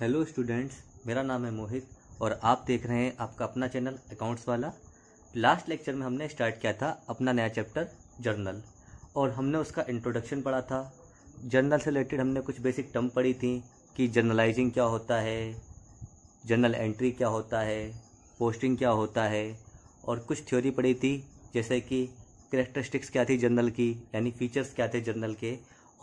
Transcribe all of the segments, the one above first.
hello students मेरा नाम है मोहित और आप देख रहे हैं आपका अपना चैनल अकाउंट्स वाला लास्ट लेक्चर में हमने स्टार्ट किया था अपना नया चैप्टर जर्नल और हमने उसका इंट्रोडक्शन पढ़ा था जर्नल से रिलेटेड हमने कुछ बेसिक टर्म पढ़ी थी कि जर्नलाइजिंग क्या होता है जर्नल एंट्री क्या होता है पोस्टिंग क्या होता है और कुछ थ्योरी पढ़ी थी जैसे कि करेक्टरिस्टिक्स क्या थी जर्नल की यानी फीचर्स क्या थे जर्नल के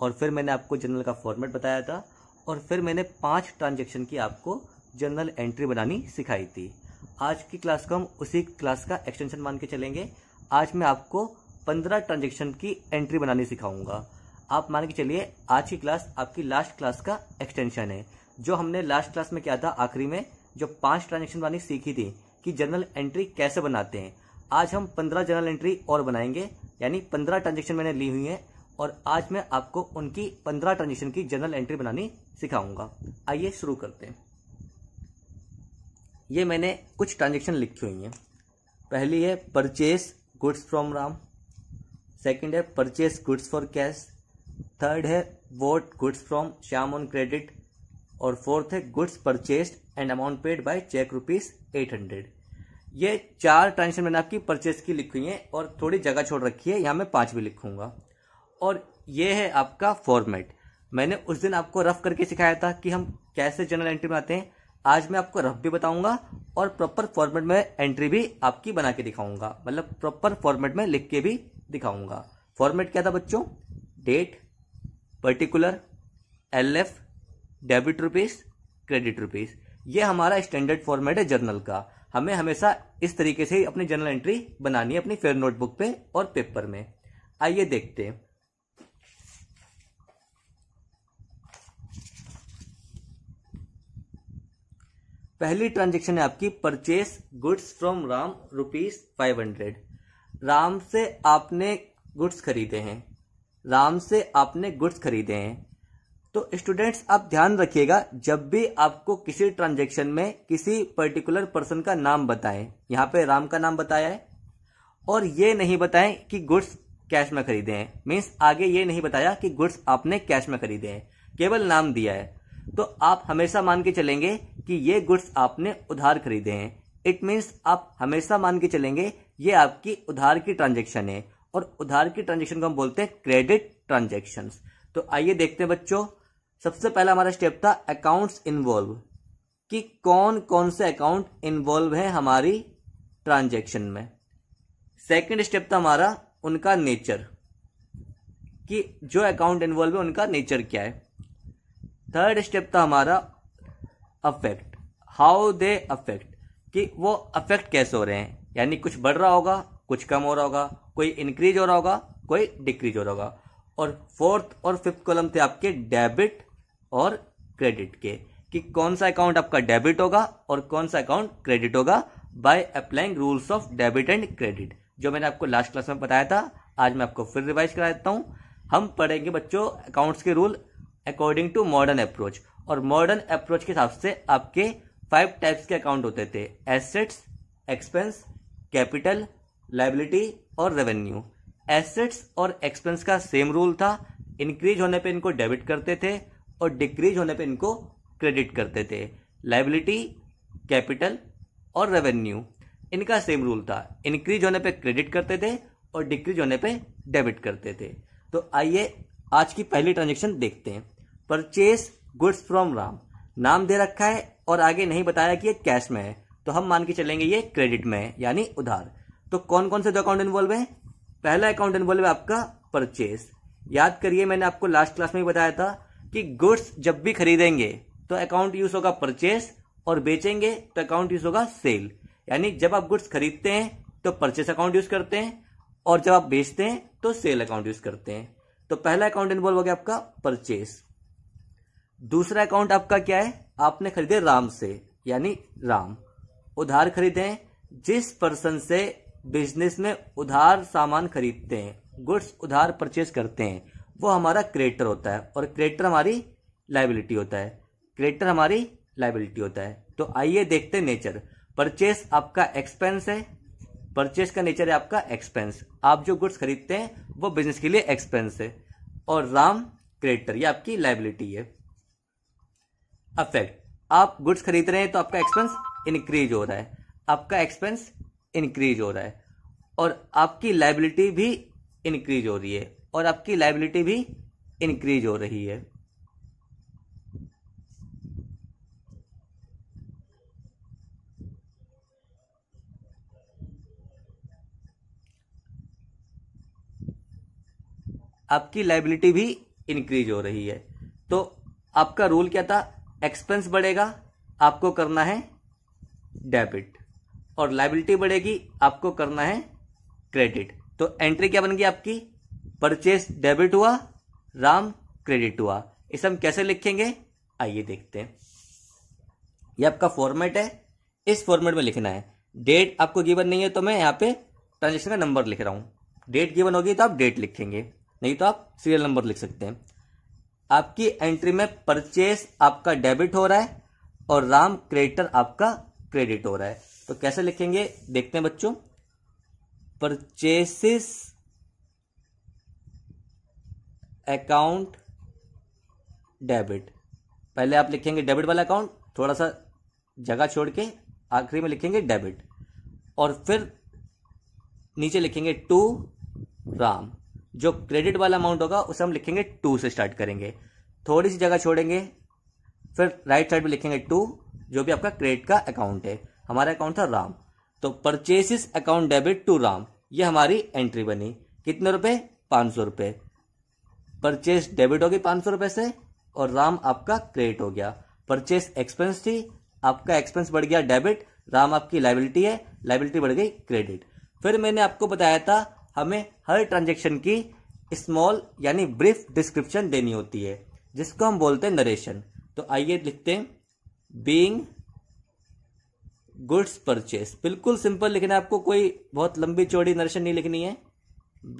और फिर मैंने आपको जर्नल का फॉर्मेट बताया था और फिर मैंने पांच ट्रांजेक्शन की आपको जनरल एंट्री बनानी सिखाई थी आज की क्लास को हम उसी क्लास का एक्सटेंशन मान के चलेंगे आज मैं आपको पंद्रह ट्रांजेक्शन की एंट्री बनानी सिखाऊंगा आप मान के चलिए आज की क्लास आपकी लास्ट क्लास का एक्सटेंशन है जो हमने लास्ट क्लास में किया था आखिरी में जो पांच ट्रांजेक्शन बनानी सीखी थी कि जनरल एंट्री कैसे बनाते हैं आज हम पंद्रह जनरल एंट्री और बनाएंगे यानी पंद्रह ट्रांजेक्शन मैंने ली हुई है और आज मैं आपको उनकी पंद्रह ट्रांजेक्शन की जनरल एंट्री बनानी सिखाऊंगा आइए शुरू करते हैं ये मैंने कुछ ट्रांजेक्शन लिखी हुई हैं पहली है purchase goods from Ram second है purchase goods for cash third है bought goods from Shyam on credit और फोर्थ है goods purchased and amount paid by cheque rupees eight hundred ये चार ट्रांजेक्शन मैंने आपकी परचेस की लिखी हुई है और थोड़ी जगह छोड़ रखी है यहाँ मैं पाँच भी लिखूंगा और ये है आपका फॉर्मेट मैंने उस दिन आपको रफ करके सिखाया था कि हम कैसे जनरल एंट्री बनाते हैं आज मैं आपको रफ भी बताऊंगा और प्रॉपर फॉर्मेट में एंट्री भी आपकी बना के दिखाऊंगा मतलब प्रॉपर फॉर्मेट में लिख के भी दिखाऊंगा फॉर्मेट क्या था बच्चों date particular L F debit rupees credit rupees ये हमारा स्टैंडर्ड फॉर्मेट है जर्नल का हमें हमेशा इस तरीके से ही अपनी जर्नल एंट्री बनानी है अपनी फेयर नोटबुक पे और पेपर में आइए देखते हैं पहली ट्रांजेक्शन है आपकी purchase goods from Ram rupees five hundred Ram से आपने गुड्स खरीदे हैं राम से आपने गुड्स खरीदे हैं तो स्टूडेंट्स आप ध्यान रखिएगा जब भी आपको किसी ट्रांजेक्शन में किसी पर्टिकुलर पर्सन का नाम बताएं यहां पे राम का नाम बताया है और ये नहीं बताएं कि गुड्स कैश में खरीदे हैं मीन्स आगे ये नहीं बताया कि गुड्स आपने कैश में खरीदे हैं केवल नाम दिया है तो आप हमेशा मान के चलेंगे कि ये गुड्स आपने उधार खरीदे हैं इट मीन्स आप हमेशा मान के चलेंगे ये आपकी उधार की ट्रांजेक्शन है और उधार की ट्रांजेक्शन को हम बोलते हैं क्रेडिट ट्रांजेक्शन तो आइए देखते हैं बच्चों सबसे पहला हमारा स्टेप था अकाउंट्स इन्वॉल्व कि कौन कौन से अकाउंट इन्वॉल्व है हमारी ट्रांजेक्शन में सेकेंड स्टेप था हमारा उनका नेचर कि जो अकाउंट इन्वॉल्व है उनका नेचर क्या है थर्ड स्टेप था हमारा अफेक्ट हाउ दे अफेक्ट कि वो अफेक्ट कैसे हो रहे हैं यानी कुछ बढ़ रहा होगा कुछ कम हो रहा होगा कोई इंक्रीज हो रहा होगा कोई डिक्रीज हो रहा होगा और फोर्थ और फिफ्थ कॉलम थे आपके डेबिट और क्रेडिट के कि कौन सा अकाउंट आपका डेबिट होगा और कौन सा अकाउंट क्रेडिट होगा by applying rules of debit and credit जो मैंने आपको लास्ट क्लास में बताया था आज मैं आपको फिर रिवाइज करा देता हूँ हम पढ़ेंगे बच्चों अकाउंट्स के rule according to modern approach और मॉडर्न अप्रोच के हिसाब से आपके फाइव टाइप्स के अकाउंट होते थे एसेट्स एक्सपेंस कैपिटल लाइबिलिटी और रेवेन्यू एसेट्स और एक्सपेंस का सेम रूल था इंक्रीज होने पे इनको डेबिट करते थे और डिक्रीज होने पे इनको क्रेडिट करते थे लाइबिलिटी कैपिटल और रेवेन्यू इनका सेम रूल था इंक्रीज होने पे क्रेडिट करते थे और डिक्रीज होने पे डेबिट करते थे तो आइए आज की पहली ट्रांजेक्शन देखते हैं परचेस गुड्स फ्रॉम राम नाम दे रखा है और आगे नहीं बताया कि ये कैश में है तो हम मान के चलेंगे ये क्रेडिट में है यानी उधार तो कौन कौन से दो अकाउंट इन्वॉल्व है पहला अकाउंट इन्वॉल्व है आपका परचेस याद करिए मैंने आपको लास्ट क्लास में बताया था कि गुड्स जब भी खरीदेंगे तो अकाउंट यूज होगा परचेस और बेचेंगे तो अकाउंट यूज होगा सेल यानी जब आप गुड्स खरीदते हैं तो परचेस अकाउंट यूज करते हैं और जब आप बेचते हैं तो सेल अकाउंट यूज करते हैं तो पहला अकाउंट इन्वॉल्व हो गया आपका परचेस दूसरा अकाउंट आपका क्या है आपने खरीदे राम से यानी राम उधार खरीदे जिस पर्सन से बिजनेस में उधार सामान खरीदते हैं गुड्स उधार परचेज करते हैं वो हमारा क्रेडिटर होता है और क्रेडिटर हमारी लाइबिलिटी होता है क्रेडिटर हमारी लाइबिलिटी होता है तो आइए देखते हैं नेचर परचेस आपका एक्सपेंस है परचेस का नेचर है आपका एक्सपेंस आप जो गुड्स खरीदते हैं वो बिजनेस के लिए एक्सपेंस है और राम क्रेडिटर ये आपकी लाइबिलिटी है अफेक्ट आप गुड्स खरीद रहे हैं तो आपका एक्सपेंस इंक्रीज हो रहा है आपका एक्सपेंस इंक्रीज हो रहा है और आपकी लाइबिलिटी भी इंक्रीज हो रही है और आपकी लाइबिलिटी भी इंक्रीज हो रही है आपकी लाइबिलिटी भी इंक्रीज हो रही है तो आपका रूल क्या था एक्सपेंस बढ़ेगा आपको करना है डेबिट और लाइबिलिटी बढ़ेगी आपको करना है क्रेडिट तो एंट्री क्या बन गई आपकी परचेस डेबिट हुआ राम क्रेडिट हुआ इसे हम कैसे लिखेंगे आइए देखते हैं ये आपका फॉर्मेट है इस फॉर्मेट में लिखना है डेट आपको गिवन नहीं है तो मैं यहाँ पे ट्रांजेक्शन का नंबर लिख रहा हूं डेट गिवन होगी तो आप डेट लिखेंगे नहीं तो आप सीरियल नंबर लिख सकते हैं आपकी एंट्री में परचेस आपका डेबिट हो रहा है और राम क्रेडिटर आपका क्रेडिट हो रहा है तो कैसे लिखेंगे देखते हैं बच्चों परचेसिस अकाउंट डेबिट पहले आप लिखेंगे डेबिट वाला अकाउंट थोड़ा सा जगह छोड़ के आखिरी में लिखेंगे डेबिट और फिर नीचे लिखेंगे टू राम जो क्रेडिट वाला अमाउंट होगा उसे हम लिखेंगे टू से स्टार्ट करेंगे थोड़ी सी जगह छोड़ेंगे फिर राइट साइड में लिखेंगे टू जो भी आपका क्रेडिट का अकाउंट है हमारा अकाउंट था राम तो purchases account debit to Ram ये हमारी एंट्री बनी कितने रुपए पांच सौ रुपए परचेस डेबिट हो गई सौ रुपए से और राम आपका क्रेडिट हो गया परचेस एक्सपेंस थी आपका एक्सपेंस बढ़ गया डेबिट राम आपकी लाइबिलिटी है लाइबिलिटी बढ़ गई क्रेडिट फिर मैंने आपको बताया था हमें हर ट्रांजेक्शन की स्मॉल यानी ब्रीफ डिस्क्रिप्शन देनी होती है जिसको हम बोलते हैं नरेशन तो आइए लिखते हैं बींग गुड्स परचेस बिल्कुल सिंपल लिखना है आपको कोई बहुत लंबी चौड़ी नरेशन नहीं लिखनी है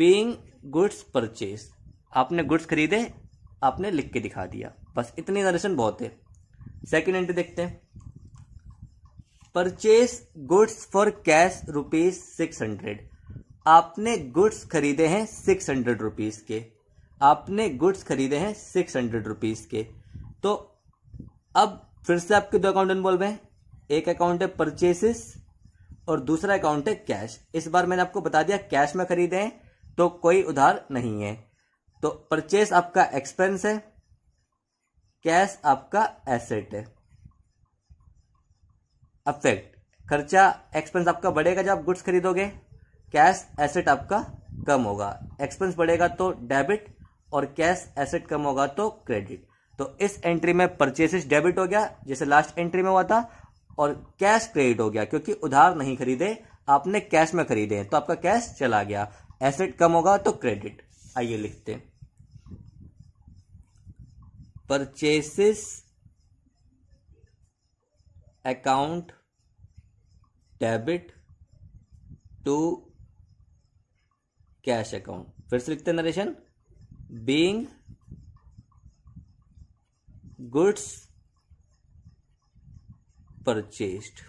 बींग गुड्स परचेस आपने गुड्स खरीदे आपने लिख के दिखा दिया बस इतनी नरेशन बहुत है सेकेंड एंट्री देखते हैं purchase goods for cash rupees six hundred आपने गुड्स खरीदे हैं सिक्स हंड्रेड रुपीज़ के आपने गुड्स खरीदे हैं सिक्स हंड्रेड रुपीज़ के तो अब फिर से आपके दो अकाउंट इन्वॉल्व हैं एक अकाउंट है परचेसिस और दूसरा अकाउंट है कैश इस बार मैंने आपको बता दिया कैश में खरीदे हैं तो कोई उधार नहीं है तो परचेस आपका एक्सपेंस है कैश आपका एसेट है अफेक्ट खर्चा एक्सपेंस आपका बढ़ेगा जब आप गुड्स खरीदोगे कैश एसेट आपका कम होगा एक्सपेंस बढ़ेगा तो डेबिट और कैश एसेट कम होगा तो क्रेडिट तो इस एंट्री में परचेसिस डेबिट हो गया जैसे लास्ट एंट्री में हुआ था और कैश क्रेडिट हो गया क्योंकि उधार नहीं खरीदे आपने कैश में खरीदे तो आपका कैश चला गया एसेट कम होगा तो क्रेडिट आइए लिखते हैं account debit to cash account फिर से लिखते हैं नरेशन बींग गुड्स परचेस्ड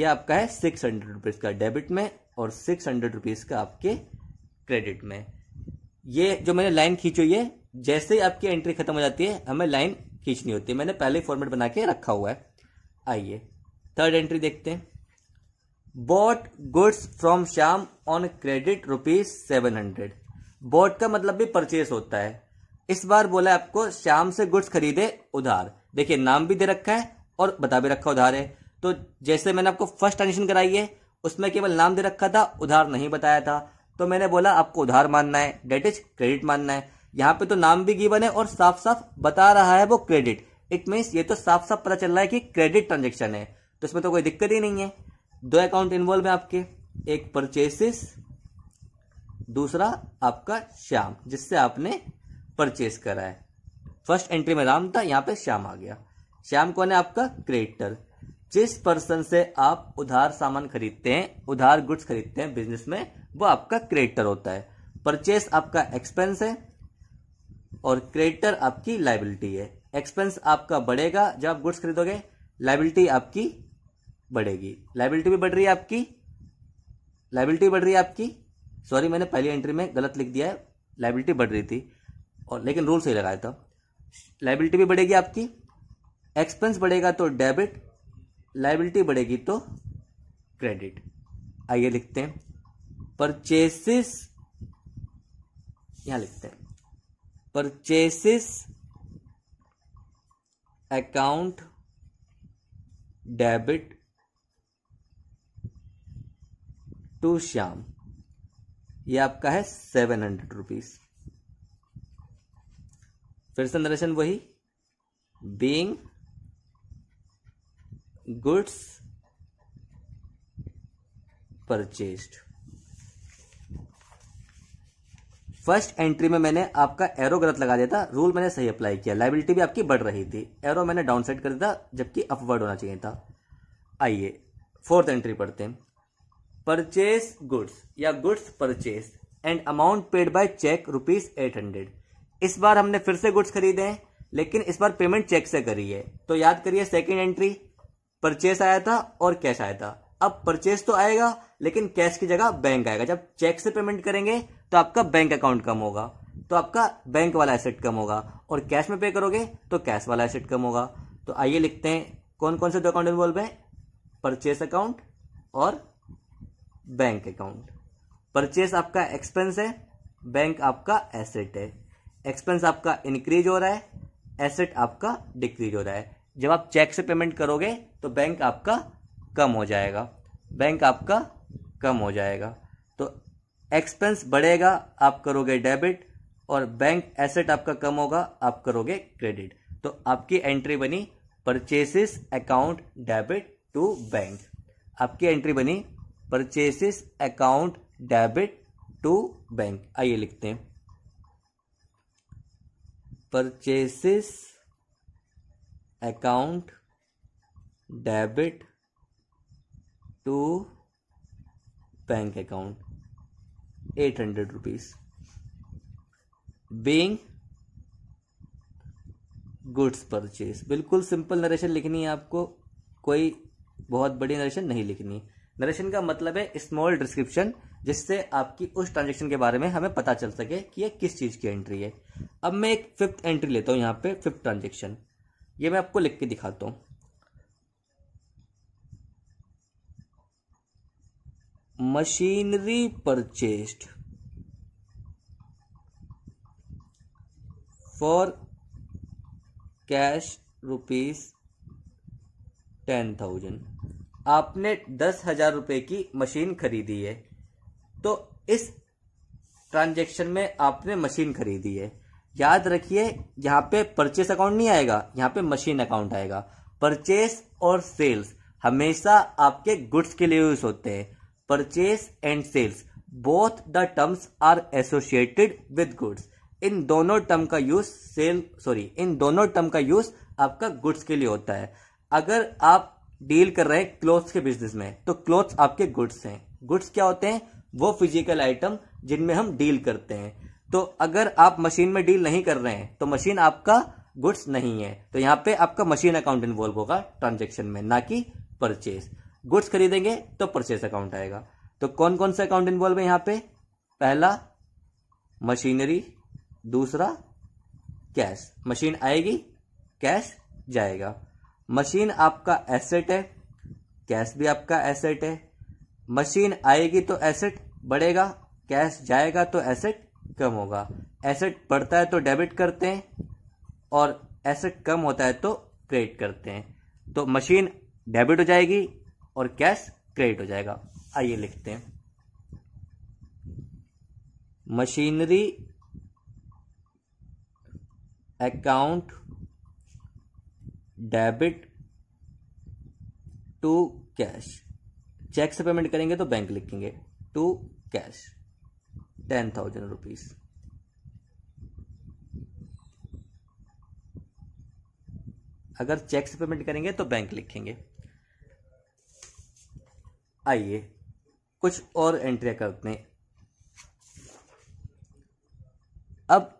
ये आपका है सिक्स हंड्रेड रुपीज का डेबिट में और सिक्स हंड्रेड रुपीज का आपके क्रेडिट में ये जो मैंने लाइन खींची हुई है जैसे ही आपकी एंट्री खत्म हो जाती है हमें लाइन खींचनी होती है मैंने पहले फॉर्मेट बना के रखा हुआ है आइए थर्ड एंट्री देखते हैं bought goods from Shyam on credit rupees seven hundred bought का मतलब भी परचेस होता है इस बार बोला है आपको श्याम से गुड्स खरीदे उधार देखिए नाम भी दे रखा है और बता भी रखा उधार है तो जैसे मैंने आपको फर्स्ट ट्रांजेक्शन कराई है उसमें केवल नाम दे रखा था उधार नहीं बताया था तो मैंने बोला आपको उधार मानना है डेट इज क्रेडिट मानना है यहाँ पे तो नाम भी गिवन है और साफ साफ बता रहा है वो क्रेडिट इट मीन्स ये तो साफ साफ पता चल रहा है कि क्रेडिट ट्रांजेक्शन है तो इसमें तो कोई दिक्कत ही नहीं है दो अकाउंट इन्वॉल्व है आपके एक परचेसिस दूसरा आपका श्याम जिससे आपने परचेस करा है फर्स्ट एंट्री में राम था यहां पे श्याम आ गया श्याम कौन है आपका क्रेडिटर जिस पर्सन से आप उधार सामान खरीदते हैं उधार गुड्स खरीदते हैं बिजनेस में वो आपका क्रेडिटर होता है परचेस आपका एक्सपेंस है और क्रेडिटर आपकी लाइबिलिटी है एक्सपेंस आपका बढ़ेगा जब आप गुड्स खरीदोगे लाइबिलिटी आपकी बढ़ेगी लाइबिलिटी भी बढ़ रही है आपकी लाइबिलिटी बढ़ रही है आपकी सॉरी मैंने पहली एंट्री में गलत लिख दिया है लाइबिलिटी बढ़ रही थी और लेकिन रूल सही लगाया था लाइबिलिटी भी बढ़ेगी आपकी एक्सपेंस बढ़ेगा तो डेबिट लाइबिलिटी बढ़ेगी तो क्रेडिट आइए लिखते हैं परचेसिस यहां लिखते हैं purchases account debit to Shyam ये आपका है सेवन हंड्रेड रुपीज फिर से नरेशन वही being goods purchased first entry में मैंने आपका एरो गलत लगा दिया था रूल मैंने सही अप्लाई किया लाइबिलिटी भी आपकी बढ़ रही थी एरो मैंने डाउन साइड कर दिया था जबकि अपवर्ड होना चाहिए था आइए फोर्थ एंट्री पढ़ते हैं परचेस गुड्स या goods purchase and amount paid by cheque rupees eight hundred इस बार हमने फिर से गुड्स खरीदे हैं लेकिन इस बार पेमेंट चेक से करी है तो याद करिए सेकेंड एंट्री परचेस आया था और कैश आया था अब परचेस तो आएगा लेकिन कैश की जगह बैंक आएगा जब चेक से पेमेंट करेंगे तो आपका बैंक अकाउंट कम होगा तो आपका बैंक वाला एसेट कम होगा और कैश में पे करोगे तो कैश वाला एसेट कम होगा तो आइए लिखते हैं कौन कौन से दो अकाउंट इन्वॉल्व है परचेस अकाउंट और बैंक अकाउंट परचेस आपका एक्सपेंस है बैंक आपका एसेट है एक्सपेंस आपका इंक्रीज हो रहा है एसेट आपका डिक्रीज हो रहा है जब आप चेक से पेमेंट करोगे तो बैंक आपका कम हो जाएगा बैंक आपका कम हो जाएगा तो एक्सपेंस बढ़ेगा आप करोगे डेबिट और बैंक एसेट आपका कम होगा आप करोगे क्रेडिट तो आपकी एंट्री बनी purchases account debit to bank आपकी एंट्री बनी purchases account debit to bank आइए लिखते हैं purchases account debit to bank account eight hundred rupees being goods purchase बिल्कुल सिंपल नरेशन लिखनी है आपको कोई बहुत बड़ी नरेशन नहीं लिखनी है नरेशन का मतलब है स्मॉल डिस्क्रिप्शन जिससे आपकी उस ट्रांजेक्शन के बारे में हमें पता चल सके कि यह किस चीज़ की एंट्री है अब मैं एक फिफ्थ एंट्री लेता हूं यहां पे फिफ्थ ट्रांजेक्शन ये मैं आपको लिख के दिखाता हूं machinery purchased for cash rupees ten thousand आपने दस हजार रुपए की मशीन खरीदी है तो इस ट्रांजेक्शन में आपने मशीन खरीदी है याद रखिए यहाँ पे परचेस अकाउंट नहीं आएगा यहाँ पे मशीन अकाउंट आएगा परचेस और सेल्स हमेशा आपके गुड्स के लिए यूज होते हैं purchase and sales both the terms are associated with goods इन दोनों टर्म का यूज सेल सॉरी इन दोनों टर्म का यूज आपका गुड्स के लिए होता है अगर आप डील कर रहे हैं क्लोथ्स के बिजनेस में तो क्लोथ्स आपके गुड्स हैं गुड्स क्या होते हैं वो फिजिकल आइटम जिनमें हम डील करते हैं तो अगर आप मशीन में डील नहीं कर रहे हैं तो मशीन आपका गुड्स नहीं है तो यहाँ पे आपका मशीन अकाउंट इन्वॉल्व होगा ट्रांजेक्शन में ना कि परचेज गुड्स खरीदेंगे तो परचेज अकाउंट आएगा तो कौन कौन सा अकाउंट इन्वॉल्व है यहाँ पे पहला मशीनरी दूसरा कैश मशीन आएगी कैश जाएगा मशीन आपका एसेट है कैश भी आपका एसेट है मशीन आएगी तो एसेट बढ़ेगा कैश जाएगा तो एसेट कम होगा एसेट बढ़ता है तो डेबिट करते हैं और एसेट कम होता है तो क्रेडिट करते हैं तो मशीन डेबिट हो जाएगी और कैश क्रेडिट हो जाएगा आइए लिखते हैं machinery account debit to cash cheque से पेमेंट करेंगे तो बैंक लिखेंगे to cash ten thousand rupees अगर चेक से पेमेंट करेंगे तो बैंक लिखेंगे आइए कुछ और एंट्रियां करते हैं अब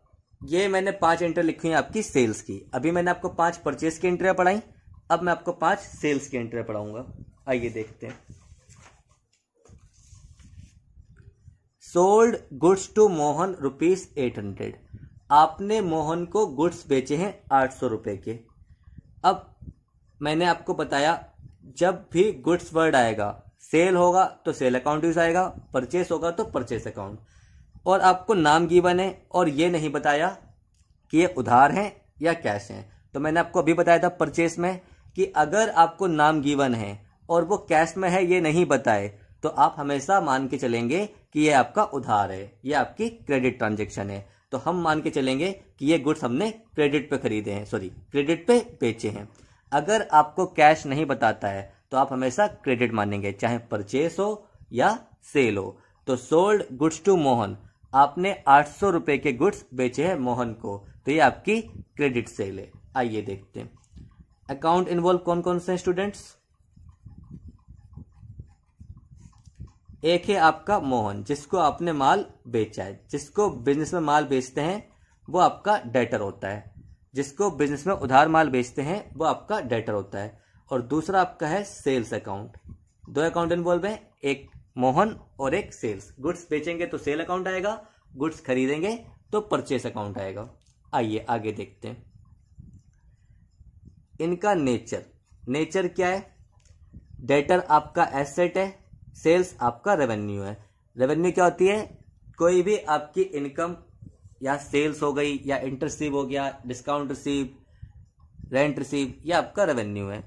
ये मैंने पांच एंट्री लिखी है आपकी सेल्स की अभी मैंने आपको पांच परचेज की एंट्रिया पढ़ाई अब मैं आपको पांच सेल्स की एंट्रिया पढ़ाऊंगा आइए देखते हैं sold goods to Mohan rupees eight hundred आपने मोहन को गुड्स बेचे हैं आठ सौ रुपए के अब मैंने आपको बताया जब भी गुड्स वर्ड आएगा सेल होगा तो सेल अकाउंट यूज आएगा परचेस होगा तो परचेस अकाउंट और आपको नाम गिवन है और ये नहीं बताया कि ये उधार हैं या कैश हैं तो मैंने आपको अभी बताया था परचेस में कि अगर आपको नाम गिवन है और वो कैश में है ये नहीं बताए तो आप हमेशा मान के चलेंगे कि ये आपका उधार है ये आपकी क्रेडिट ट्रांजेक्शन है तो हम मान के चलेंगे कि ये गुड्स हमने क्रेडिट पे खरीदे हैं सॉरी क्रेडिट पे बेचे हैं अगर आपको कैश नहीं बताता है तो आप हमेशा क्रेडिट मानेंगे चाहे परचेस हो या सेल हो तो सोल्ड गुड्स टू मोहन आपने आठ सौ रुपए के गुड्स बेचे हैं मोहन को तो ये आपकी क्रेडिट सेल है आइए देखते हैं अकाउंट इन्वॉल्व कौन कौन से स्टूडेंट्स एक है आपका मोहन जिसको आपने माल बेचा है जिसको बिजनेस में माल बेचते हैं वो आपका डेटर होता है जिसको बिजनेस में उधार माल बेचते हैं वो आपका डेटर होता है और दूसरा आपका है सेल्स अकाउंट दो अकाउंट इन्वॉल्व है एक मोहन और एक सेल्स गुड्स बेचेंगे तो सेल अकाउंट आएगा गुड्स खरीदेंगे तो परचेस अकाउंट आएगा आइए आगे देखते हैं इनका नेचर नेचर क्या है डेटर आपका एसेट है सेल्स आपका रेवेन्यू है रेवेन्यू क्या होती है कोई भी आपकी इनकम या सेल्स हो गई या इंटरसिव हो गया डिस्काउंट रिसीव रेंट रिसीव या आपका रेवेन्यू है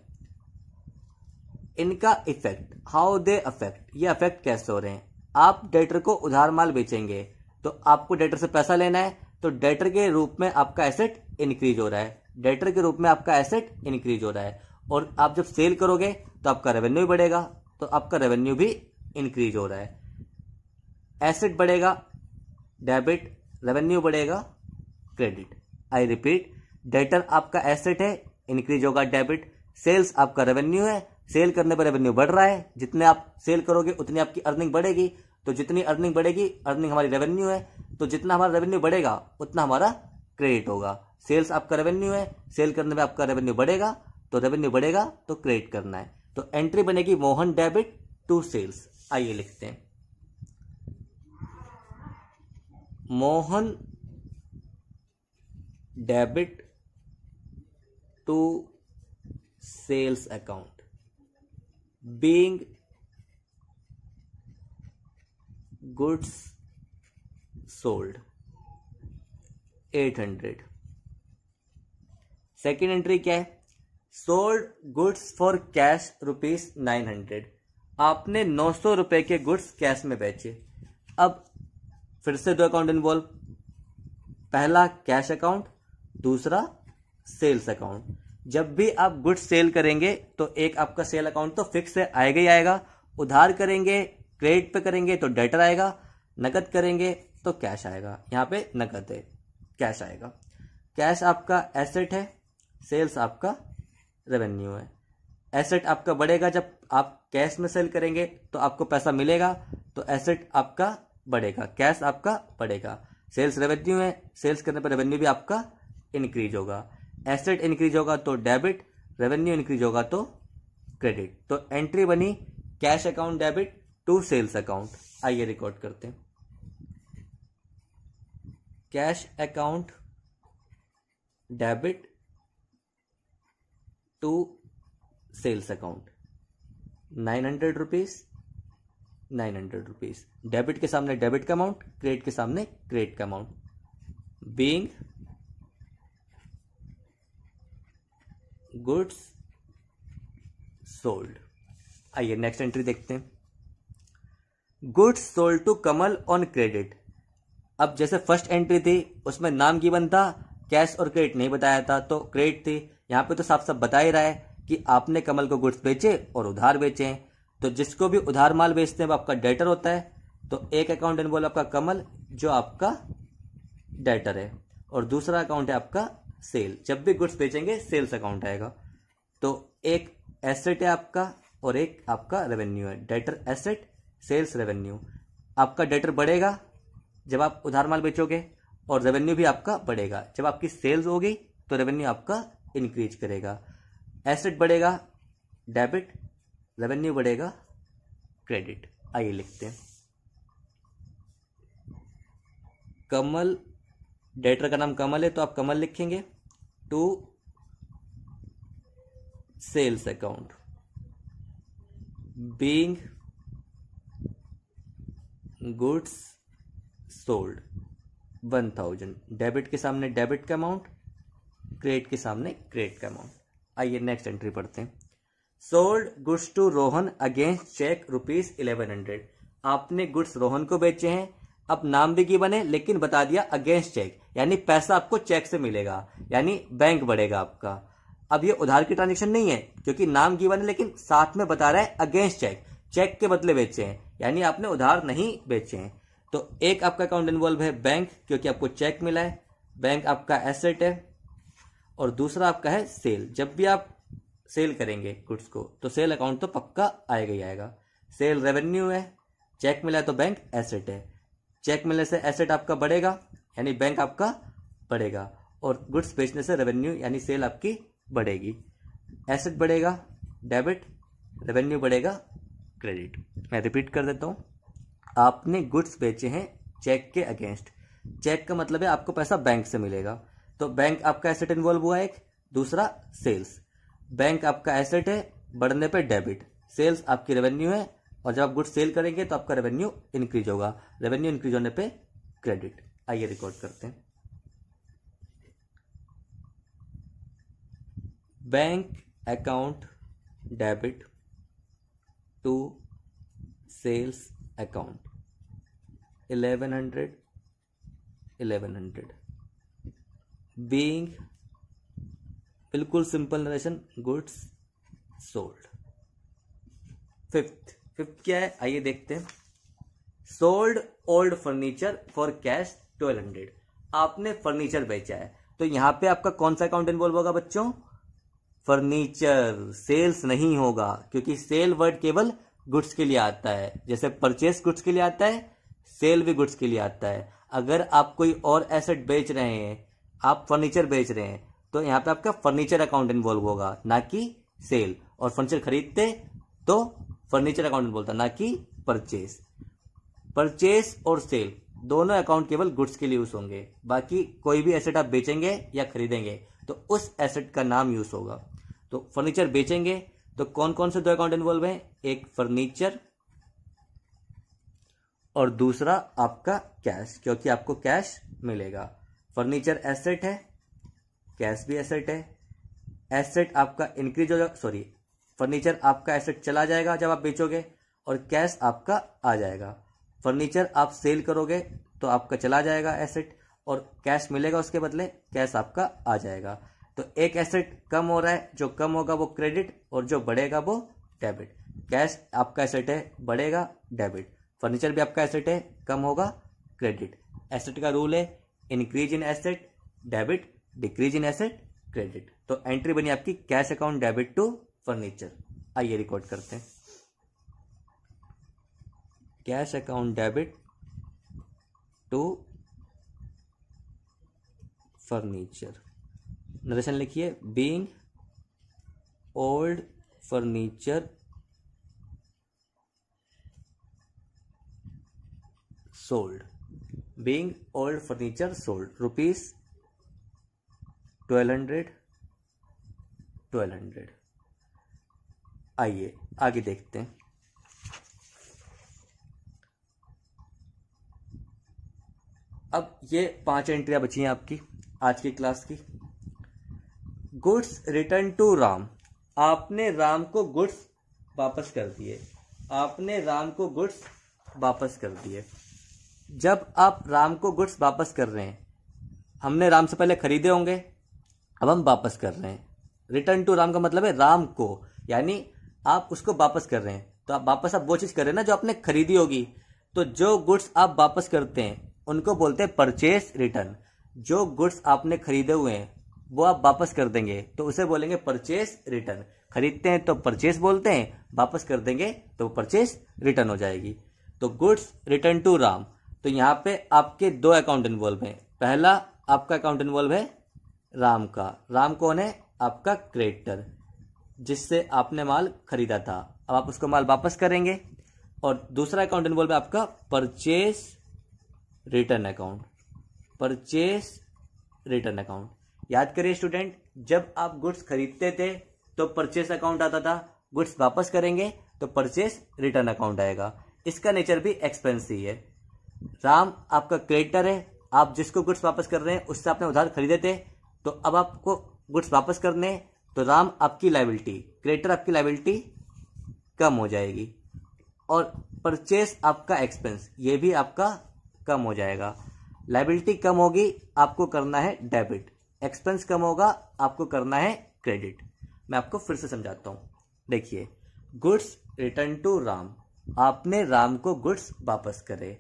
इनका इफेक्ट हाउ दे अफेक्ट ये अफेक्ट कैसे हो रहे हैं आप डेटर को उधार माल बेचेंगे तो आपको डेटर से पैसा लेना है तो डेटर के रूप में आपका एसेट इंक्रीज हो रहा है डेटर के रूप में आपका एसेट इंक्रीज हो रहा है और आप जब सेल करोगे तो आपका रेवेन्यू बढ़ेगा तो आपका रेवेन्यू भी इंक्रीज हो रहा है एसेट बढ़ेगा डेबिट रेवेन्यू बढ़ेगा क्रेडिट आई रिपीट डेटर आपका एसेट है इंक्रीज होगा डेबिट सेल्स आपका रेवेन्यू है सेल करने पर रेवेन्यू बढ़ रहा है जितने आप सेल करोगे उतनी आपकी अर्निंग बढ़ेगी तो जितनी अर्निंग बढ़ेगी अर्निंग हमारी रेवेन्यू है तो जितना हमारा रेवेन्यू बढ़ेगा उतना हमारा क्रेडिट होगा सेल्स आपका रेवेन्यू है सेल करने में आपका रेवेन्यू बढ़ेगा तो रेवेन्यू बढ़ेगा तो क्रेडिट करना है तो एंट्री बनेगी मोहन डेबिट टू सेल्स आइए लिखते हैं Mohan debit to sales account being goods sold 800 second entry क्या है sold goods for cash rupees nine hundred आपने नौ सौ रुपए के गुड्स कैश में बेचे अब फिर से दो अकाउंट इन्वॉल्व पहला कैश अकाउंट दूसरा सेल्स अकाउंट जब भी आप गुड्स सेल करेंगे तो एक आपका सेल अकाउंट तो फिक्स है आएगा ही आएगा उधार करेंगे क्रेडिट पे करेंगे तो डेटर आएगा नकद करेंगे तो कैश आएगा यहाँ पे नकद है कैश आएगा कैश आपका एसेट है सेल्स आपका रेवेन्यू है एसेट आपका बढ़ेगा जब आप कैश में सेल करेंगे तो आपको पैसा मिलेगा तो एसेट आपका बढ़ेगा कैश आपका बढ़ेगा सेल्स रेवेन्यू है सेल्स करने पर रेवेन्यू भी आपका इंक्रीज होगा एसेट इंक्रीज होगा तो डेबिट रेवेन्यू इंक्रीज होगा तो क्रेडिट तो एंट्री बनी cash account debit to sales account आइए रिकॉर्ड करते हैं cash account debit to sales account nine hundred rupees nine hundred rupees debit के सामने डेबिट का अमाउंट क्रेडिट के सामने क्रेडिट का अमाउंट बींग गुड्स सोल्ड आइए नेक्स्ट एंट्री देखते हैं goods sold to Kamal on credit अब जैसे फर्स्ट एंट्री थी उसमें नाम की बनता कैश और क्रेडिट नहीं बताया था तो क्रेडिट थी यहां पे तो साफ साफ बता ही रहा है कि आपने कमल को गुड्स बेचे और उधार बेचे हैं तो जिसको भी उधार माल बेचते हैं वो आपका डेटर होता है तो एक अकाउंट बोला आपका कमल जो आपका डेटर है और दूसरा अकाउंट है आपका सेल जब भी गुड्स बेचेंगे सेल्स अकाउंट आएगा तो एक एसेट है आपका और एक आपका रेवेन्यू है डेटर एसेट सेल्स रेवेन्यू आपका डेटर बढ़ेगा जब आप उधार माल बेचोगे और रेवेन्यू भी आपका बढ़ेगा जब आपकी सेल्स होगी तो रेवेन्यू आपका इंक्रीज करेगा एसेट बढ़ेगा डेबिट रेवेन्यू बढ़ेगा क्रेडिट आइए लिखते हैं कमल डायरेक्टर का नाम कमल है तो आप कमल लिखेंगे to sales account being goods sold one thousand debit के सामने डेबिट का अमाउंट क्रेडिट के सामने क्रेडिट का अमाउंट आइए नेक्स्ट एंट्री पढ़ते हैं sold goods to Rohan against cheque rupees eleven hundred आपने गुड्स रोहन को बेचे हैं अब नाम भी की बने लेकिन बता दिया अगेंस्ट चेक यानी पैसा आपको चेक से मिलेगा यानी बैंक बढ़ेगा आपका अब ये उधार की ट्रांजेक्शन नहीं है क्योंकि नाम गिवन है लेकिन साथ में बता रहा है अगेंस्ट चेक चेक के बदले बेचे हैं यानी आपने उधार नहीं बेचे हैं तो एक आपका अकाउंट इन्वॉल्व है बैंक क्योंकि आपको चेक मिला है बैंक आपका एसेट है और दूसरा आपका है सेल जब भी आप सेल करेंगे गुड्स को तो सेल अकाउंट तो पक्का आएगा ही आएगा सेल रेवेन्यू है चेक मिला है तो बैंक एसेट है चेक मिलने से एसेट आपका बढ़ेगा यानी बैंक आपका बढ़ेगा और गुड्स बेचने से रेवेन्यू यानी सेल आपकी बढ़ेगी एसेट बढ़ेगा डेबिट रेवेन्यू बढ़ेगा क्रेडिट मैं रिपीट कर देता हूँ आपने गुड्स बेचे हैं चेक के अगेंस्ट चेक का मतलब है आपको पैसा बैंक से मिलेगा तो बैंक आपका एसेट इन्वॉल्व हुआ एक दूसरा सेल्स बैंक आपका एसेट है बढ़ने पर डेबिट सेल्स आपकी रेवेन्यू है और जब आप गुड्स सेल करेंगे तो आपका रेवेन्यू इंक्रीज होगा रेवेन्यू इंक्रीज होने पे क्रेडिट आइए रिकॉर्ड करते हैं bank account debit to sales account eleven hundred eleven hundred being बिल्कुल सिंपल रेशन गुड्स सोल्ड फिफ्थ फिफ्थ क्या है आइए देखते हैं sold old furniture for cash twelve hundred आपने फर्नीचर बेचा है तो यहां पे आपका कौन सा अकाउंट इन्वॉल्व होगा बच्चों फर्नीचर सेल्स नहीं होगा क्योंकि सेल वर्ड केवल गुड्स के लिए आता है जैसे परचेस गुड्स के लिए आता है सेल भी गुड्स के लिए आता है अगर आप कोई और एसेट बेच रहे हैं आप फर्नीचर बेच रहे हैं तो यहाँ पे आपका फर्नीचर अकाउंट इन्वॉल्व होगा ना कि सेल और फर्नीचर खरीदते तो फर्नीचर अकाउंट बोलता ना कि परचेस परचेस और सेल दोनों अकाउंट केवल गुड्स के लिए यूज होंगे बाकी कोई भी एसेट आप बेचेंगे या खरीदेंगे तो उस एसेट का नाम यूज होगा तो फर्नीचर बेचेंगे तो कौन कौन से दो अकाउंट इन्वॉल्व हैं एक फर्नीचर और दूसरा आपका कैश क्योंकि आपको कैश मिलेगा फर्नीचर एसेट है कैश भी एसेट है एसेट आपका इंक्रीज हो जाएगा सॉरी फर्नीचर आपका एसेट चला जाएगा जब आप बेचोगे और कैश आपका आ जाएगा फर्नीचर आप सेल करोगे तो आपका चला जाएगा एसेट और कैश मिलेगा उसके बदले कैश आपका आ जाएगा तो एक एसेट कम हो रहा है जो कम होगा वो क्रेडिट और जो बढ़ेगा वो डेबिट कैश आपका एसेट है बढ़ेगा डेबिट फर्नीचर भी आपका एसेट है कम होगा क्रेडिट एसेट का रूल है increase in asset debit decrease in asset credit तो एंट्री बनी आपकी cash account debit to furniture आइए रिकॉर्ड करते हैं cash account debit to furniture narration लिखिए being old furniture sold being old furniture sold rupees twelve hundred twelve hundred आइए आगे देखते हैं अब ये पांच एंट्रियां बची हैं आपकी आज की क्लास की गुड्स रिटर्न टू राम आपने राम को गुड्स वापस कर दिए आपने राम को गुड्स वापस कर दिए जब आप राम को गुड्स वापस कर रहे हैं हमने राम से पहले खरीदे होंगे अब हम वापस कर रहे हैं रिटर्न टू राम का मतलब है राम को यानी आप उसको वापस कर रहे हैं तो आप वापस आप वो चीज़ कर रहे हैं ना जो आपने खरीदी होगी तो जो गुड्स आप वापस करते हैं उनको बोलते हैं परचेस रिटर्न जो गुड्स आपने खरीदे हुए हैं वो आप वापस कर देंगे तो उसे बोलेंगे परचेस रिटर्न खरीदते हैं तो परचेस बोलते हैं वापस कर देंगे तो परचेस रिटर्न हो जाएगी तो गुड्स रिटर्न टू राम तो यहाँ पे आपके दो अकाउंट इन्वॉल्व हैं पहला आपका अकाउंट इन्वॉल्व है राम का राम कौन है आपका क्रेडिटर जिससे आपने माल खरीदा था अब आप उसको माल वापस करेंगे और दूसरा अकाउंट इन्वॉल्व है आपका purchase return account purchase return account याद करिए स्टूडेंट जब आप गुड्स खरीदते थे तो परचेस अकाउंट आता था गुड्स वापस करेंगे तो परचेस रिटर्न अकाउंट आएगा इसका नेचर भी एक्सपेंस ही है राम आपका क्रेडिटर है आप जिसको गुड्स वापस कर रहे हैं उससे आपने उधार खरीदे थे तो अब आपको गुड्स वापस करने तो राम आपकी लाइबिलिटी क्रेटर आपकी लाइबिलिटी कम हो जाएगी और परचेस आपका एक्सपेंस ये भी आपका कम हो जाएगा लाइबिलिटी कम होगी आपको करना है डेबिट एक्सपेंस कम होगा आपको करना है क्रेडिट मैं आपको फिर से समझाता हूँ देखिए गुड्स रिटर्न टू राम आपने राम को गुड्स वापस करे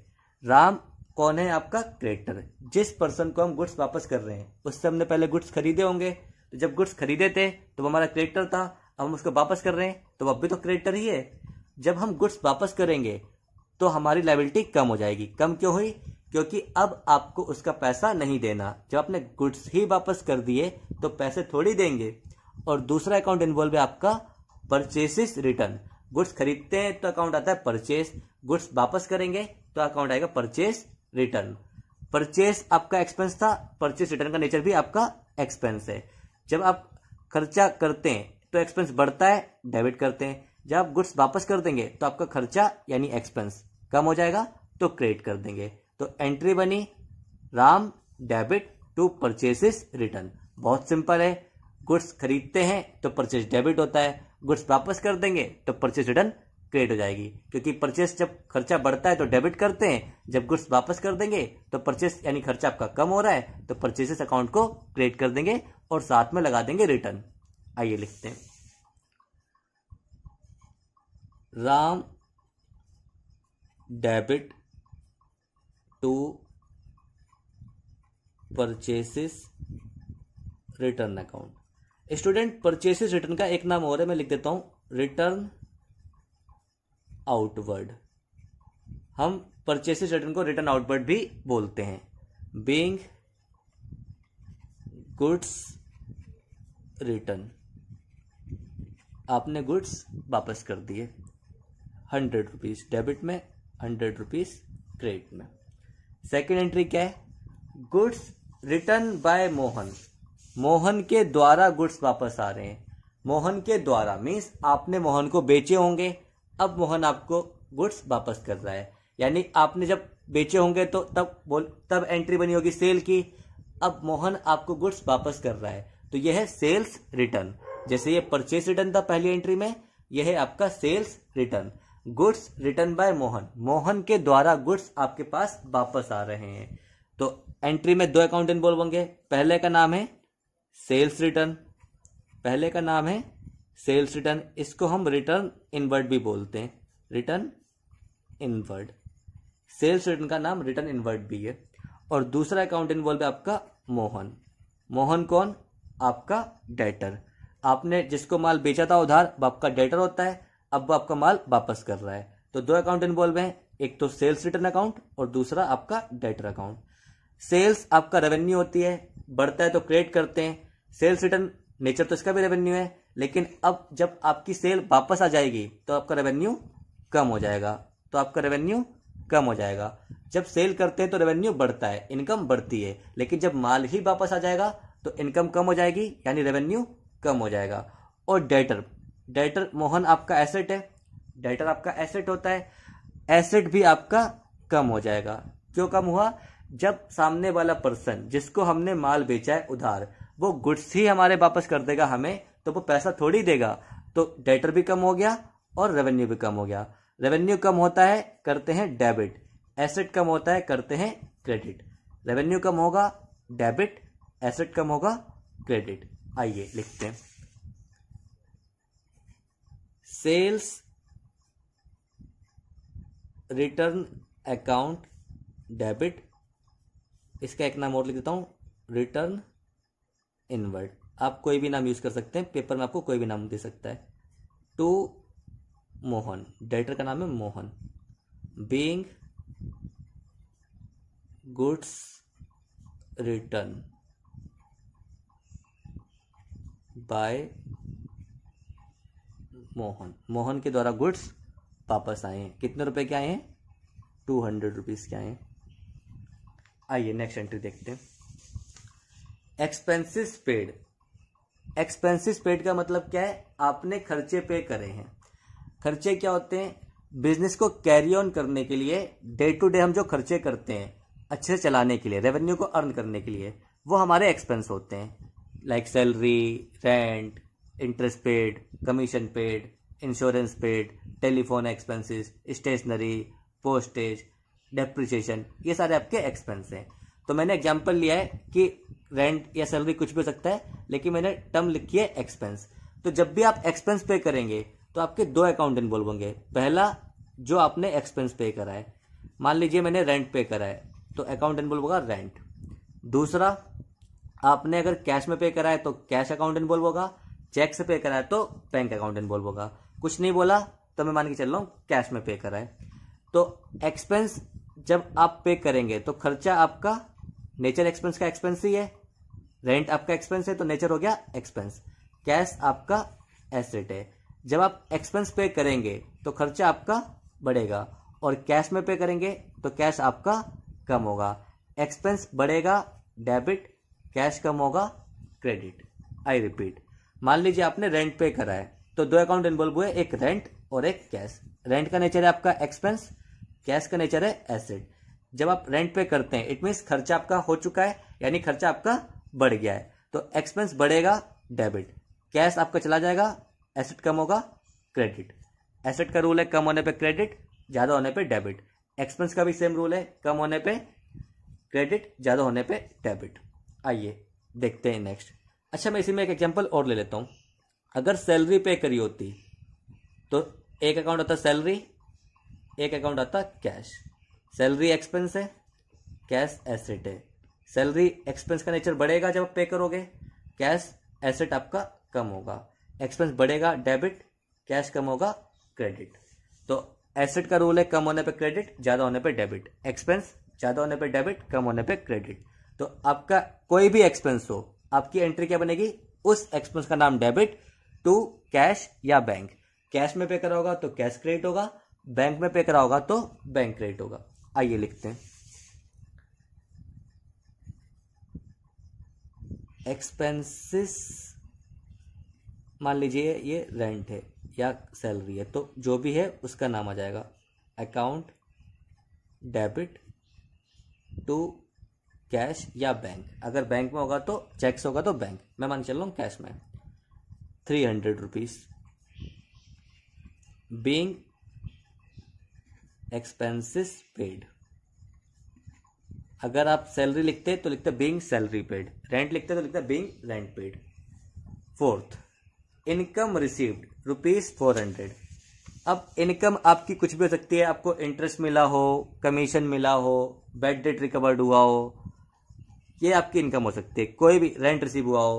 राम कौन है आपका क्रेटर जिस पर्सन को हम गुड्स वापस कर रहे हैं उससे हमने पहले गुड्स खरीदे होंगे तो जब गुड्स खरीदे थे तो वो हमारा क्रेडिटर था अब हम उसको वापस कर रहे हैं तो अब भी तो क्रेडिटर ही है जब हम गुड्स वापस करेंगे तो हमारी लाइबिलिटी कम हो जाएगी कम क्यों हुई क्योंकि अब आपको उसका पैसा नहीं देना जब आपने गुड्स ही वापस कर दिए तो पैसे थोड़ी देंगे और दूसरा अकाउंट इन्वॉल्व है आपका परचेसिस रिटर्न गुड्स खरीदते हैं तो अकाउंट आता है परचेस गुड्स वापस करेंगे तो अकाउंट आएगा परचेस रिटर्न परचेस आपका एक्सपेंस था परचेस रिटर्न का नेचर भी आपका एक्सपेंस है जब आप खर्चा करते हैं तो एक्सपेंस बढ़ता है डेबिट करते हैं जब आप गुड्स वापस कर देंगे तो आपका खर्चा यानी एक्सपेंस कम हो जाएगा तो क्रेडिट कर देंगे तो एंट्री बनी Ram debit to purchases return बहुत सिंपल है गुड्स खरीदते हैं तो परचेस डेबिट होता है गुड्स वापस कर देंगे तो परचेस रिटर्न क्रिएट हो जाएगी क्योंकि परचेस जब खर्चा बढ़ता है तो डेबिट करते हैं जब गुड्स वापस कर देंगे तो परचेस यानी खर्चा आपका कम हो रहा है तो परचेसेस अकाउंट को क्रिएट कर देंगे और साथ में लगा देंगे रिटर्न आइए लिखते हैं Ram debit to purchases return account student purchases return का एक नाम और है मैं लिख देता हूं रिटर्न आउटवर्ड हम परचेसेस रिटर्न को रिटर्न आउटवर्ड भी बोलते हैं बींग गुड्स रिटर्न आपने गुड्स वापस कर दिए हंड्रेड रुपीज़ डेबिट में हंड्रेड रुपीज़ क्रेडिट में सेकेंड एंट्री क्या है goods return by Mohan Mohan के द्वारा गुड्स वापस आ रहे हैं मोहन के द्वारा मीन्स आपने मोहन को बेचे होंगे अब मोहन आपको गुड्स वापस कर रहा है यानी आपने जब बेचे होंगे तो तब बोल तब एंट्री बनी होगी सेल की अब मोहन आपको गुड्स वापस कर रहा है तो यह है सेल्स रिटर्न जैसे ये परचेस रिटर्न था पहली एंट्री में यह है आपका sales return goods return by Mohan Mohan के द्वारा गुड्स आपके पास वापस आ रहे हैं तो एंट्री में दो अकाउंटेंट बोल पहले का नाम है सेल्स रिटर्न पहले का नाम है सेल्स रिटर्न इसको हम रिटर्न इनवर्ड भी बोलते हैं रिटर्न इनवर्ड सेल्स रिटर्न का नाम रिटर्न इनवर्ड भी है और दूसरा अकाउंट इन्वॉल्व है आपका मोहन मोहन कौन आपका डेटर आपने जिसको माल बेचा था उधार वो आपका डेटर होता है अब वो आपका माल वापस कर रहा है तो दो अकाउंट इन्वॉल्व हैं एक तो सेल्स रिटर्न अकाउंट और दूसरा आपका डेटर अकाउंट सेल्स आपका रेवेन्यू होती है बढ़ता है तो क्रिएट करते हैं सेल्स रिटर्न नेचर तो इसका भी रेवेन्यू है लेकिन अब जब आपकी सेल वापस आ जाएगी तो आपका रेवेन्यू कम हो जाएगा तो आपका रेवेन्यू कम हो जाएगा जब सेल करते हैं तो रेवेन्यू बढ़ता है इनकम बढ़ती है लेकिन जब माल ही वापस आ जाएगा तो इनकम कम हो जाएगी यानी रेवेन्यू कम हो जाएगा और डेटर डेटर मोहन आपका एसेट है डेटर आपका एसेट होता है एसेट भी आपका कम हो जाएगा क्यों कम हुआ जब सामने वाला पर्सन जिसको हमने माल बेचा है उधार वो गुड्स ही हमारे वापस कर देगा हमें तो वो पैसा थोड़ी देगा तो डेटर भी कम हो गया और रेवेन्यू भी कम हो गया रेवेन्यू कम होता है करते हैं डेबिट एसेट कम होता है करते हैं क्रेडिट रेवेन्यू कम होगा डेबिट एसेट कम होगा क्रेडिट आइए लिखते हैं सेल्स रिटर्न अकाउंट डेबिट इसका एक नाम और लिख देता हूं रिटर्न इनवर्ट आप कोई भी नाम यूज़ कर सकते हैं पेपर में आपको कोई भी नाम दे सकता है टू मोहन डायरेक्टर का नाम है Mohan being goods return by Mohan Mohan के द्वारा गुड्स वापस आए हैं कितने रुपए के आए हैं टू हंड्रेड रुपीज़ के आए हैं आइए नेक्स्ट एंट्री देखते हैं एक्सपेंसिस पेड एक्सपेंसिस पेड का मतलब क्या है आपने खर्चे पे करे हैं खर्चे क्या होते हैं बिजनेस को कैरी ऑन करने के लिए डे टू डे हम जो खर्चे करते हैं अच्छे से चलाने के लिए रेवेन्यू को अर्न करने के लिए वो हमारे एक्सपेंस होते हैं like salary rent interest paid commission paid insurance paid telephone expenses stationery postage depreciation ये सारे आपके एक्सपेंस हैं तो मैंने एग्जाम्पल लिया है कि रेंट या सैलरी कुछ भी हो सकता है लेकिन मैंने टर्म लिखी है एक्सपेंस तो जब भी आप एक्सपेंस पे करेंगे तो आपके दो अकाउंटेंट बोल होंगे पहला जो आपने एक्सपेंस पे करा है मान लीजिए मैंने रेंट पे करा है तो अकाउंटेंट इन्वॉल्व रेंट दूसरा आपने अगर कैश में पे करा है तो कैश अकाउंटेंट इन्वॉल्व चेक से पे करा है तो बैंक अकाउंटेंट इन्वॉल्व कुछ नहीं बोला तो मैं मान के चल रहा हूँ कैश में पे करा है तो एक्सपेंस जब आप पे करेंगे तो खर्चा आपका नेचर एक्सपेंस का एक्सपेंस ही है रेंट आपका एक्सपेंस है तो नेचर हो गया एक्सपेंस कैश आपका एसेट है जब आप एक्सपेंस पे करेंगे तो खर्चा आपका बढ़ेगा और कैश में पे करेंगे तो कैश आपका कम होगा एक्सपेंस बढ़ेगा डेबिट कैश कम होगा क्रेडिट आई रिपीट मान लीजिए आपने रेंट पे करा है तो दो अकाउंट इन्वॉल्व हुए एक रेंट और एक कैश रेंट का नेचर है आपका एक्सपेंस कैश का नेचर है एसेट जब आप रेंट पे करते हैं इट मीन्स खर्चा आपका हो चुका है यानी खर्चा आपका बढ़ गया है तो एक्सपेंस बढ़ेगा डेबिट कैश आपका चला जाएगा एसेट कम होगा क्रेडिट एसेट का रूल है कम होने पे क्रेडिट ज़्यादा होने पे डेबिट एक्सपेंस का भी सेम रूल है कम होने पे क्रेडिट ज़्यादा होने पे डेबिट आइए देखते हैं नेक्स्ट अच्छा मैं इसी में एक एग्जांपल और ले लेता हूँ अगर सैलरी पे करी होती तो एक अकाउंट आता सैलरी एक अकाउंट आता कैश सैलरी एक्सपेंस है कैश एसेट है सैलरी एक्सपेंस का नेचर बढ़ेगा जब आप पे करोगे कैश एसेट आपका कम होगा एक्सपेंस बढ़ेगा डेबिट कैश कम होगा क्रेडिट तो एसेट का रूल है कम होने पे क्रेडिट ज्यादा होने पे डेबिट एक्सपेंस ज्यादा होने पे डेबिट कम होने पे क्रेडिट तो आपका कोई भी एक्सपेंस हो आपकी एंट्री क्या बनेगी उस एक्सपेंस का नाम डेबिट टू कैश या बैंक कैश में पे करा होगा तो कैश क्रेडिट होगा बैंक में पे करा होगा तो बैंक क्रेडिट होगा आइए लिखते हैं एक्सपेंसेस मान लीजिए ये रेंट है या सैलरी है तो जो भी है उसका नाम आ जाएगा अकाउंट डेबिट टू कैश या बैंक अगर बैंक में होगा तो चेक्स होगा तो बैंक मैं मान चल रहा हूँ कैश में three hundred rupees being expenses paid अगर आप सैलरी लिखते तो लिखते बींग सैलरी पेड रेंट लिखते तो लिखते being rent paid fourth income received rupees four hundred अब इनकम आपकी कुछ भी हो सकती है आपको इंटरेस्ट मिला हो कमीशन मिला हो बेड डेट रिकवर्ड हुआ हो ये आपकी इनकम हो सकती है कोई भी रेंट रिसीव हुआ हो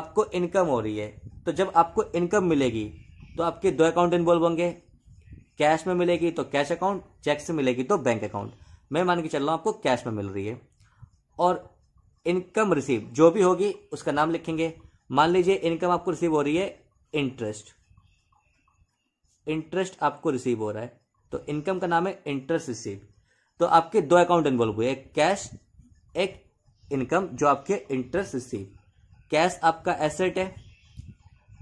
आपको इनकम हो रही है तो जब आपको इनकम मिलेगी तो आपके दो अकाउंट इन्वॉल्व होंगे कैश में मिलेगी तो कैश अकाउंट चेक से मिलेगी तो बैंक अकाउंट मैं मान के चल रहा हूँ आपको कैश में मिल रही है और इनकम रिसीव जो भी होगी उसका नाम लिखेंगे मान लीजिए इनकम आपको रिसीव हो रही है इंटरेस्ट इंटरेस्ट आपको रिसीव हो रहा है तो इनकम का नाम है इंटरेस्ट रिसीव तो आपके दो अकाउंट इन्वॉल्व हुए एक कैश एक इनकम जो आपके इंटरेस्ट रिसीव कैश आपका एसेट है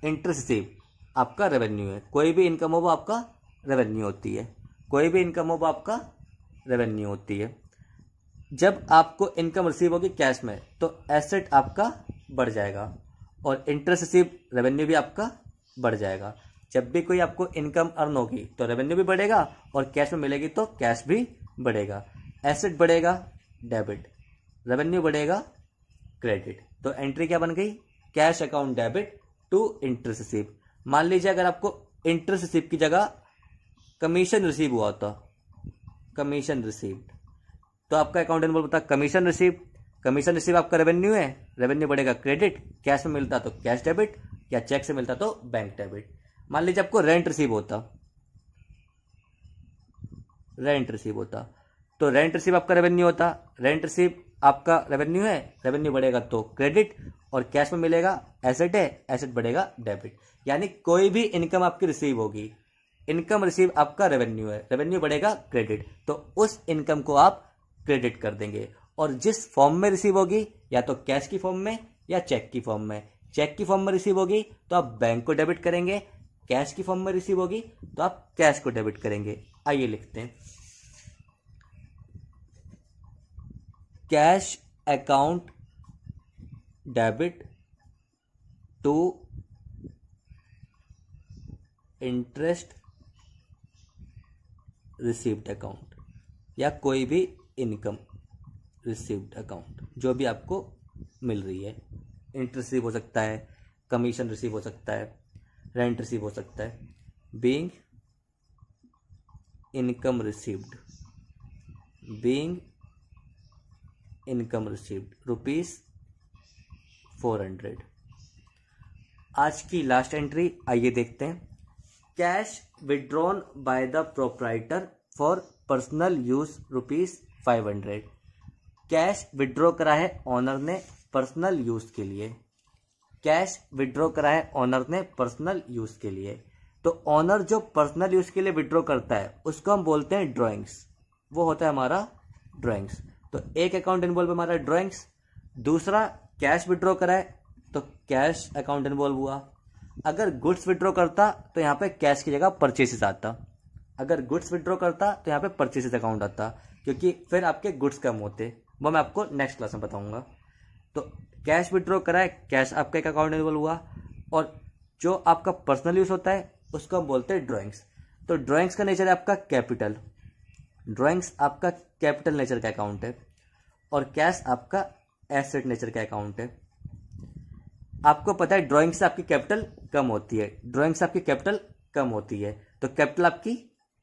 इंटरेस्ट रिसीव आपका रेवेन्यू है कोई भी इनकम हो वो आपका रेवेन्यू होती है कोई भी इनकम हो वो आपका रेवेन्यू होती है जब आपको इनकम रिसीव होगी कैश में तो एसेट आपका बढ़ जाएगा और इंटरेस्ट रिसीव रेवेन्यू भी आपका बढ़ जाएगा जब भी कोई आपको इनकम अर्न होगी तो रेवेन्यू भी बढ़ेगा और कैश में मिलेगी तो कैश भी बढ़ेगा एसेट बढ़ेगा डेबिट रेवेन्यू बढ़ेगा क्रेडिट तो एंट्री क्या बन गई cash account debit to interest receive मान लीजिए अगर आपको इंटरेस्ट रिसीव की जगह कमीशन रिसीव हुआ होता कमीशन रिसीव्ड तो आपका अकाउंटेंट बोल बता कमीशन रिसीव कमीशन रिसीव आपका रेवेन्यू है रेवेन्यू बढ़ेगा क्रेडिट कैश में मिलता तो कैश डेबिट या चेक से मिलता तो बैंक डेबिट मान लीजिए आपको रेंट रिसीव होता रेंट रिसीव होता तो रेंट रिसीव आपका रेवेन्यू होता रेंट रिसीव आपका रेवेन्यू है रेवेन्यू बढ़ेगा तो क्रेडिट और कैश में मिलेगा एसेट है एसेट बढ़ेगा डेबिट यानी कोई भी इनकम आपकी रिसीव होगी इनकम रिसीव आपका रेवेन्यू है रेवेन्यू बढ़ेगा क्रेडिट तो उस इनकम को आप क्रेडिट कर देंगे और जिस फॉर्म में रिसीव होगी या तो कैश की फॉर्म में या चेक की फॉर्म में चेक की फॉर्म में रिसीव होगी तो आप बैंक को डेबिट करेंगे कैश की फॉर्म में रिसीव होगी तो आप कैश को डेबिट करेंगे आइए लिखते हैं cash account debit to interest received account या कोई भी इनकम रिसीव्ड अकाउंट जो भी आपको मिल रही है इंटरेस्ट रिसीव हो सकता है कमीशन रिसीव हो सकता है रेंट रिसीव हो सकता है being income received being income received rupees four hundred आज की लास्ट एंट्री आइए देखते हैं cash withdrawn by the proprietor for personal use rupees five hundred cash withdraw करा है ऑनर ने पर्सनल यूज के लिए कैश विड्रॉ करा है ऑनर ने पर्सनल यूज के लिए तो ऑनर जो पर्सनल यूज के लिए विड्रॉ करता है उसको हम बोलते हैं ड्रॉइंग्स वो होता है हमारा ड्रॉइंग्स तो एक अकाउंट इन्वॉल्व हमारा ड्रॉइंग्स दूसरा कैश विड्रॉ कराए तो कैश अकाउंट इन्वॉल्व हुआ अगर गुड्स विड्रॉ करता तो यहाँ पे कैश की जगह परचेसिस आता अगर गुड्स विड्रॉ करता तो यहाँ पे परचेसिस अकाउंट आता क्योंकि फिर आपके गुड्स कम होते वो मैं आपको नेक्स्ट क्लास में बताऊँगा तो कैश विड्रॉ कराए कैश आपका एक अकाउंट अवेलेबल हुआ और जो आपका पर्सनल यूज़ होता है उसको हम बोलते हैं ड्राॅइंग्स तो ड्राॅइंग्स का नेचर है आपका कैपिटल ड्राॅइंग्स आपका कैपिटल नेचर का अकाउंट है और कैश आपका एसेट नेचर का अकाउंट है आपको पता है ड्राइंग से आपकी कैपिटल कम होती है ड्राइंग से आपकी कैपिटल कम होती है तो कैपिटल आपकी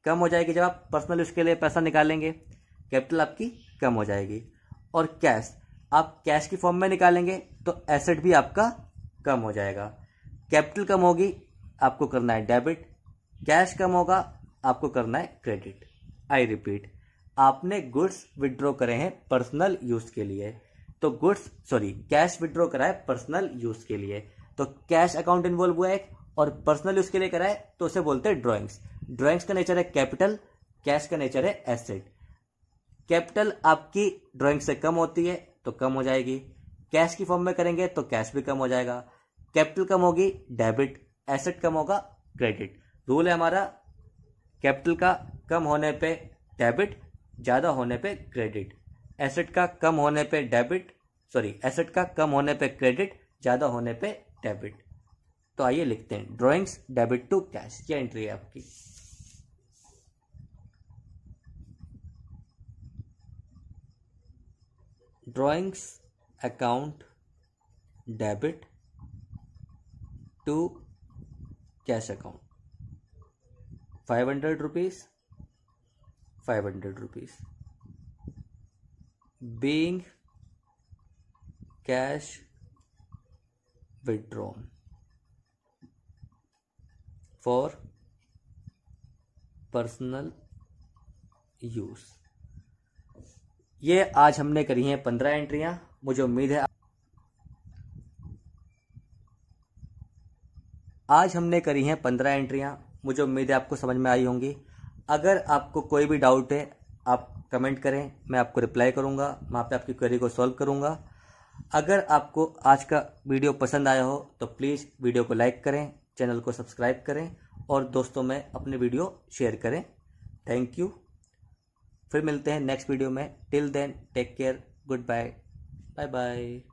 कम हो जाएगी जब आप पर्सनल उसके लिए पैसा निकालेंगे कैपिटल आपकी कम हो जाएगी और कैश आप कैश की फॉर्म में निकालेंगे तो एसेट भी आपका कम हो जाएगा कैपिटल कम होगी आपको करना है डेबिट कैश कम होगा आपको करना है क्रेडिट आई रिपीट आपने गुड्स विड्रॉ करे हैं पर्सनल यूज के लिए तो गुड्स सॉरी कैश विड्रॉ करा है पर्सनल यूज के लिए तो कैश अकाउंट इन्वॉल्व हुआ है और पर्सनल यूज के लिए करा है तो उसे बोलते हैं ड्रॉइंग्स ड्रॉइंग्स का नेचर है कैपिटल कैश का नेचर है एसेट कैपिटल आपकी ड्रॉइंग से कम होती है तो कम हो जाएगी कैश की फॉर्म में करेंगे तो कैश भी कम हो जाएगा कैपिटल कम होगी डेबिट एसेट कम होगा क्रेडिट रूल है हमारा कैपिटल का कम होने पे डेबिट ज़्यादा होने पे क्रेडिट एसेट का कम होने पे डेबिट सॉरी एसेट का कम होने पे क्रेडिट ज़्यादा होने पे डेबिट तो आइए लिखते हैं ड्रॉइंग्स डेबिट टू कैश क्या एंट्री है आपकी drawings account debit to cash account five hundred rupees five hundred rupees being cash withdrawn for personal use ये आज हमने करी हैं पंद्रह एंट्रियां मुझे उम्मीद है आज हमने करी हैं पंद्रह एंट्रियां मुझे उम्मीद है आपको समझ में आई होंगी अगर आपको कोई भी डाउट है आप कमेंट करें मैं आपको रिप्लाई करूंगा मैं आपकी क्वेरी को सॉल्व करूंगा अगर आपको आज का वीडियो पसंद आया हो तो प्लीज़ वीडियो को लाइक करें चैनल को सब्सक्राइब करें और दोस्तों में अपने वीडियो शेयर करें थैंक यू फिर मिलते हैं नेक्स्ट वीडियो में till then take care good bye bye bye